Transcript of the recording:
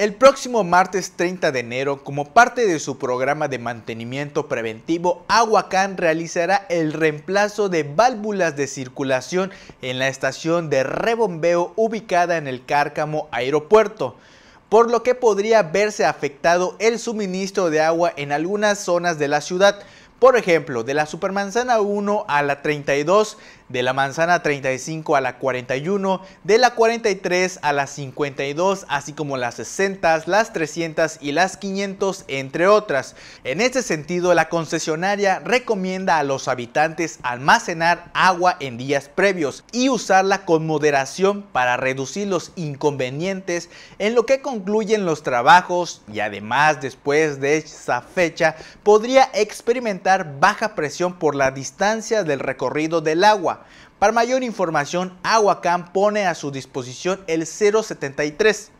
El próximo martes 30 de enero, como parte de su programa de mantenimiento preventivo, Aguacán realizará el reemplazo de válvulas de circulación en la estación de rebombeo ubicada en el Cárcamo Aeropuerto, por lo que podría verse afectado el suministro de agua en algunas zonas de la ciudad. Por ejemplo, de la Supermanzana 1 a la 32 de la manzana 35 a la 41, de la 43 a la 52, así como las 60, las 300 y las 500, entre otras. En este sentido, la concesionaria recomienda a los habitantes almacenar agua en días previos y usarla con moderación para reducir los inconvenientes en lo que concluyen los trabajos y además después de esa fecha podría experimentar baja presión por la distancia del recorrido del agua. Para mayor información, Aguacán pone a su disposición el 073